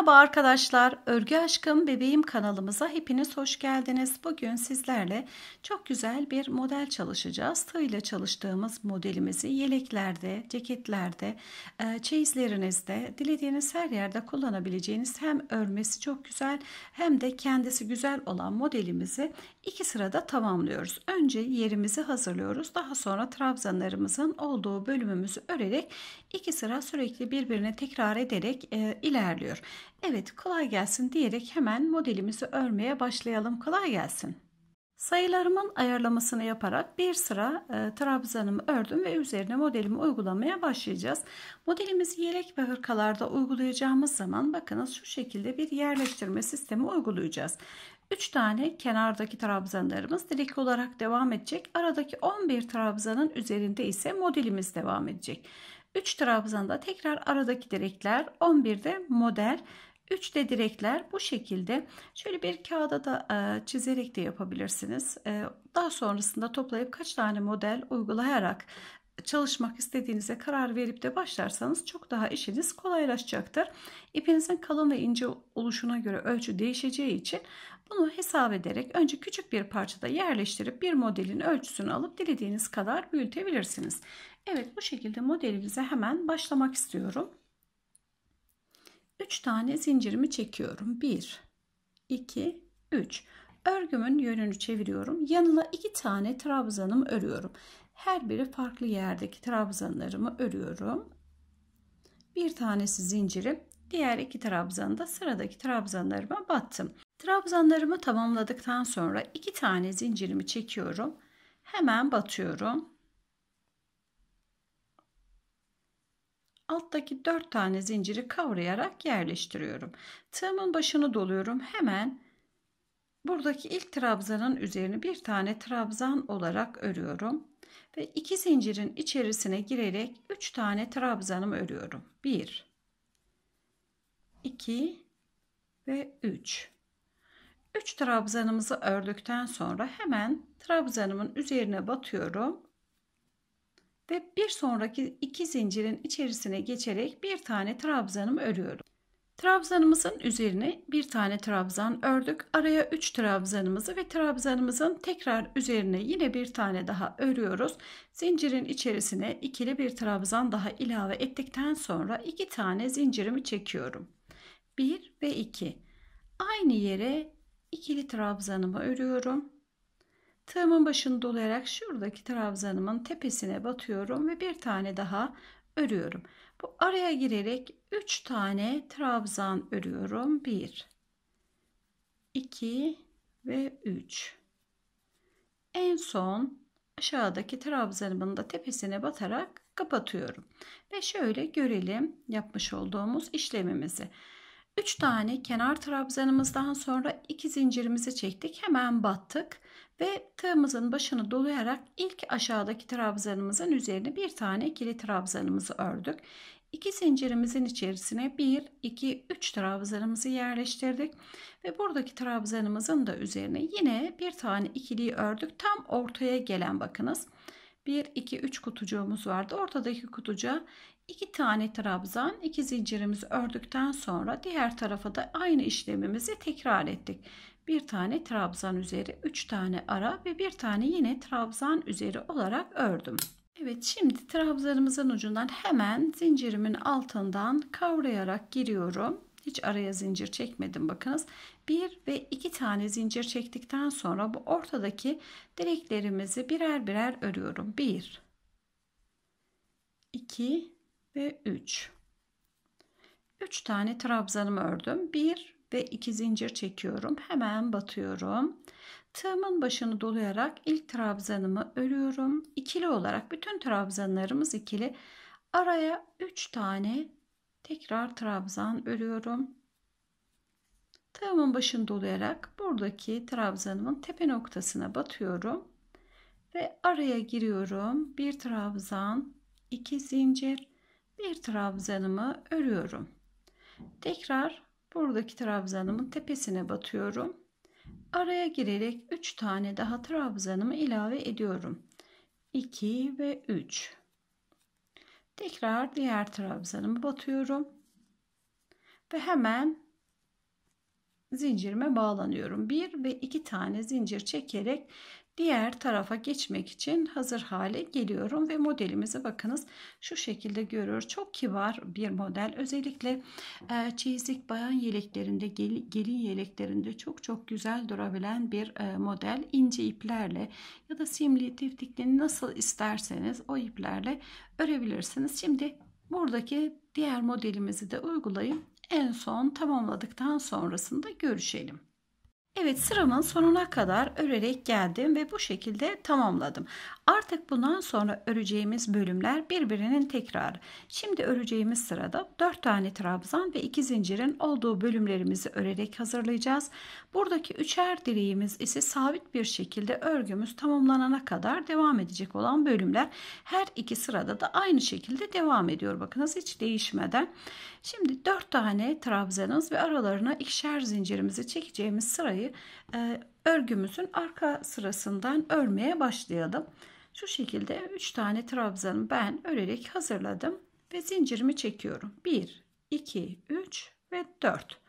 Merhaba arkadaşlar, Örgü Aşkım Bebeğim kanalımıza hepiniz hoş geldiniz. Bugün sizlerle çok güzel bir model çalışacağız. Tığ ile çalıştığımız modelimizi yeleklerde, ceketlerde, e, çeyizlerinizde, dilediğiniz her yerde kullanabileceğiniz hem örmesi çok güzel hem de kendisi güzel olan modelimizi iki sırada tamamlıyoruz. Önce yerimizi hazırlıyoruz. Daha sonra trabzanlarımızın olduğu bölümümüzü örerek iki sıra sürekli birbirine tekrar ederek ilerliyoruz ilerliyor. Evet kolay gelsin diyerek hemen modelimizi örmeye başlayalım. Kolay gelsin. Sayılarımın ayarlamasını yaparak bir sıra e, trabzanımı ördüm ve üzerine modelimi uygulamaya başlayacağız. Modelimizi yelek ve hırkalarda uygulayacağımız zaman bakınız şu şekilde bir yerleştirme sistemi uygulayacağız. 3 tane kenardaki trabzanlarımız direkt olarak devam edecek. Aradaki 11 trabzanın üzerinde ise modelimiz devam edecek. 3 trabzanda tekrar aradaki direkler 11'de model 3 de direkler bu şekilde şöyle bir kağıda da e, çizerek de yapabilirsiniz. E, daha sonrasında toplayıp kaç tane model uygulayarak çalışmak istediğinize karar verip de başlarsanız çok daha işiniz kolaylaşacaktır. İpinizin kalın ve ince oluşuna göre ölçü değişeceği için bunu hesap ederek önce küçük bir parçada yerleştirip bir modelin ölçüsünü alıp dilediğiniz kadar büyütebilirsiniz. Evet bu şekilde modelimize hemen başlamak istiyorum. 3 tane zincirimi çekiyorum. 1, 2, 3. Örgümün yönünü çeviriyorum. Yanına 2 tane trabzanımı örüyorum. Her biri farklı yerdeki trabzanlarımı örüyorum. Bir tanesi zincirim. Diğer iki trabzanı da sıradaki trabzanlarıma battım. Trabzanlarımı tamamladıktan sonra iki tane zincirimi çekiyorum. Hemen batıyorum. alttaki 4 tane zinciri kavrayarak yerleştiriyorum. Tığımın başını doluyorum. Hemen buradaki ilk trabzanın üzerine bir tane trabzan olarak örüyorum ve iki zincirin içerisine girerek 3 tane trabzanımı örüyorum. 1 2 ve 3. 3 trabzanımızı ördükten sonra hemen trabzanımın üzerine batıyorum ve bir sonraki iki zincirin içerisine geçerek bir tane trabzanım örüyorum. Trabzanımızın üzerine bir tane trabzan ördük. Araya 3 trabzanımızı ve trabzanımızın tekrar üzerine yine bir tane daha örüyoruz. Zincirin içerisine ikili bir trabzan daha ilave ettikten sonra iki tane zincirimi çekiyorum. 1 ve 2. Aynı yere ikili trabzanımı örüyorum. Tığımın başını dolayarak şuradaki trabzanımın tepesine batıyorum ve bir tane daha örüyorum. Bu araya girerek 3 tane trabzan örüyorum. 1 2 ve 3. En son aşağıdaki trabzanımın da tepesine batarak kapatıyorum. Ve şöyle görelim yapmış olduğumuz işlemimizi. 3 tane kenar trabzanımızdan sonra 2 zincirimizi çektik. Hemen battık. Ve tığımızın başını dolayarak ilk aşağıdaki trabzanımızın üzerine bir tane ikili trabzanımızı ördük. İki zincirimizin içerisine 1, 2, 3 trabzanımızı yerleştirdik. Ve buradaki trabzanımızın da üzerine yine bir tane ikiliyi ördük. Tam ortaya gelen bakınız. 1, 2, 3 kutucuğumuz vardı. Ortadaki kutucuğa 2 tane trabzan, 2 zincirimizi ördükten sonra diğer tarafa da aynı işlemimizi tekrar ettik bir tane trabzan üzeri, üç tane ara ve bir tane yine trabzan üzeri olarak ördüm. Evet şimdi trabzanımızın ucundan hemen zincirimin altından kavrayarak giriyorum. Hiç araya zincir çekmedim bakınız. Bir ve iki tane zincir çektikten sonra bu ortadaki direklerimizi birer birer örüyorum. Bir, iki ve üç. Üç tane trabzanımı ördüm. Bir ve 2 zincir çekiyorum. Hemen batıyorum. Tığımın başını dolayarak ilk trabzanımı örüyorum. İkili olarak bütün trabzanlarımız ikili. Araya 3 tane tekrar trabzan örüyorum. Tığımın başını dolayarak buradaki trabzanımın tepe noktasına batıyorum ve araya giriyorum. Bir trabzan, iki zincir, bir trabzanımı örüyorum. Tekrar buradaki trabzanımın tepesine batıyorum. Araya girerek 3 tane daha trabzanımı ilave ediyorum. 2 ve 3. Tekrar diğer trabzanımı batıyorum. Ve hemen zincirime bağlanıyorum. 1 ve 2 tane zincir çekerek diğer tarafa geçmek için hazır hale geliyorum ve modelimizi bakınız şu şekilde görür. Çok kibar bir model. Özellikle e, çeyizlik bayan yeleklerinde, gel, gelin yeleklerinde çok çok güzel durabilen bir e, model. Ince iplerle ya da simli, tiftikli nasıl isterseniz o iplerle örebilirsiniz. Şimdi buradaki diğer modelimizi de uygulayıp en son tamamladıktan sonrasında görüşelim. Evet sıramın sonuna kadar örerek geldim ve bu şekilde tamamladım. Artık bundan sonra öreceğimiz bölümler birbirinin tekrarı. Şimdi öreceğimiz sırada 4 tane trabzan ve 2 zincirin olduğu bölümlerimizi örerek hazırlayacağız. Buradaki üçer direğimiz ise sabit bir şekilde örgümüz tamamlanana kadar devam edecek olan bölümler. Her iki sırada da aynı şekilde devam ediyor. Bakınız hiç değişmeden. Şimdi 4 tane trabzanız ve aralarına ikişer zincirimizi çekeceğimiz sırayı e, örgümüzün arka sırasından örmeye başlayalım. Şu şekilde 3 tane trabzanı ben örerek hazırladım ve zincirimi çekiyorum. 1, 2, 3 ve 4.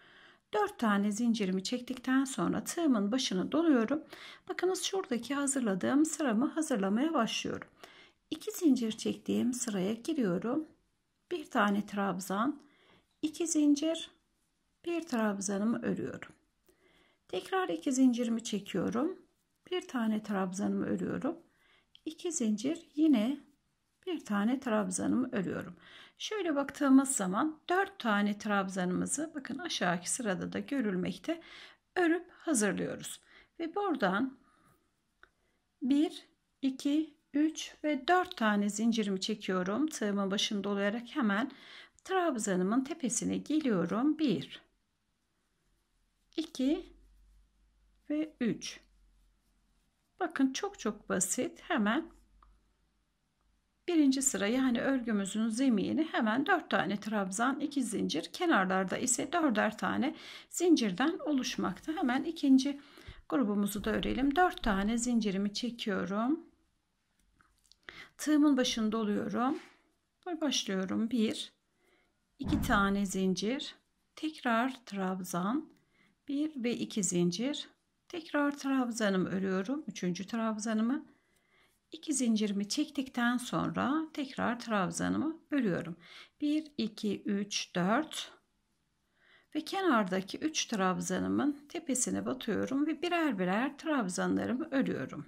4 tane zincirimi çektikten sonra tığımın başını doluyorum. Bakınız şuradaki hazırladığım sıramı hazırlamaya başlıyorum. 2 zincir çektiğim sıraya giriyorum. 1 tane trabzan, 2 zincir, 1 trabzanımı örüyorum. Tekrar 2 zincirimi çekiyorum. 1 tane trabzanımı örüyorum. 2 zincir yine bir tane trabzanımı örüyorum. Şöyle baktığımız zaman 4 tane trabzanımızı bakın aşağıki sırada da görülmekte örüp hazırlıyoruz. Ve buradan 1, 2, 3 ve 4 tane zincirimi çekiyorum. Tığımın başında olarak hemen trabzanımın tepesine geliyorum. 1, 2 ve 3. Bakın çok çok basit. Hemen birinci sıra yani örgümüzün zemini hemen 4 tane trabzan 2 zincir kenarlarda ise 4'er tane zincirden oluşmakta. Hemen ikinci grubumuzu da örelim. 4 tane zincirimi çekiyorum. Tığımın başında oluyorum. başlıyorum. 1 2 tane zincir. Tekrar trabzan. 1 ve 2 zincir. Tekrar trabzanımı örüyorum. Üçüncü trabzanımı. İki zincirimi çektikten sonra tekrar trabzanımı örüyorum. 1, 2, 3, 4 ve kenardaki 3 trabzanımın tepesine batıyorum ve birer birer trabzanlarımı örüyorum.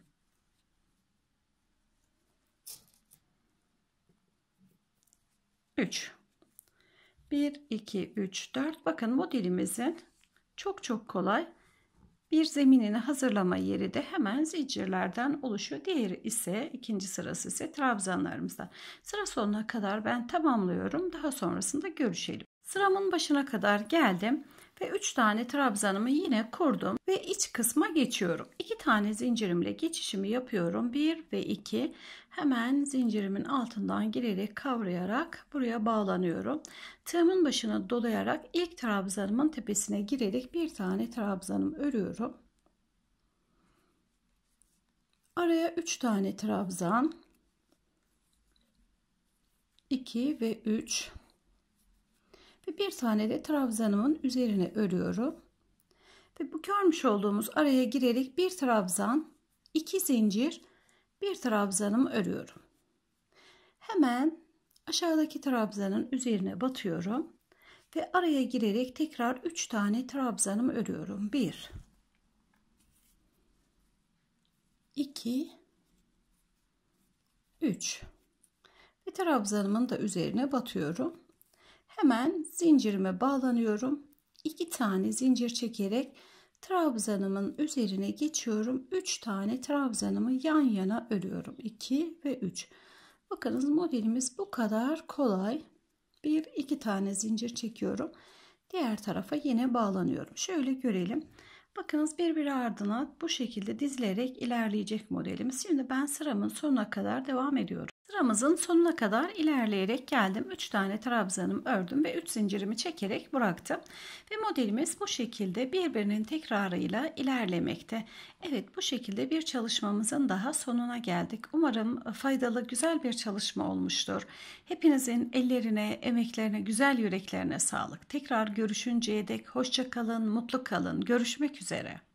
Üç. Bir, iki, üç, dört. Bakın modelimizin çok çok kolay bir zeminini hazırlama yeri de hemen zincirlerden oluşuyor. Diğeri ise ikinci sırası ise trabzanlarımızda Sıra sonuna kadar ben tamamlıyorum. Daha sonrasında görüşelim. Sıramın başına kadar geldim ve 3 tane trabzanımı yine kurdum ve iç kısma geçiyorum. 2 tane zincirimle geçişimi yapıyorum. 1 ve 2 hemen zincirimin altından girerek kavrayarak buraya bağlanıyorum. Tığımın başına dolayarak ilk trabzanımın tepesine girerek bir tane trabzanım örüyorum. Araya 3 tane trabzan 2 ve 3 ve bir tane de trabzanımın üzerine örüyorum. Ve bu görmüş olduğumuz araya girerek bir trabzan, iki zincir, bir trabzanımı örüyorum. Hemen aşağıdaki trabzanın üzerine batıyorum ve araya girerek tekrar 3 tane trabzanımı örüyorum. 1 2 3 ve trabzanımın da üzerine batıyorum. Hemen zincirime bağlanıyorum. 2 tane zincir çekerek trabzanımın üzerine geçiyorum. 3 tane trabzanımı yan yana örüyorum. 2 ve 3. Bakınız modelimiz bu kadar kolay. Bir iki tane zincir çekiyorum. Diğer tarafa yine bağlanıyorum. Şöyle görelim. Bakınız birbiri ardına bu şekilde dizilerek ilerleyecek modelimiz. Şimdi ben sıramın sonuna kadar devam ediyorum. Sıramızın sonuna kadar ilerleyerek geldim. 3 tane trabzanım ördüm ve 3 zincirimi çekerek bıraktım. Ve modelimiz bu şekilde birbirinin tekrarıyla ilerlemekte. Evet bu şekilde bir çalışmamızın daha sonuna geldik. Umarım faydalı güzel bir çalışma olmuştur. Hepinizin ellerine, emeklerine, güzel yüreklerine sağlık. Tekrar görüşünceye dek hoşçakalın, mutlu kalın. Görüşmek üzere.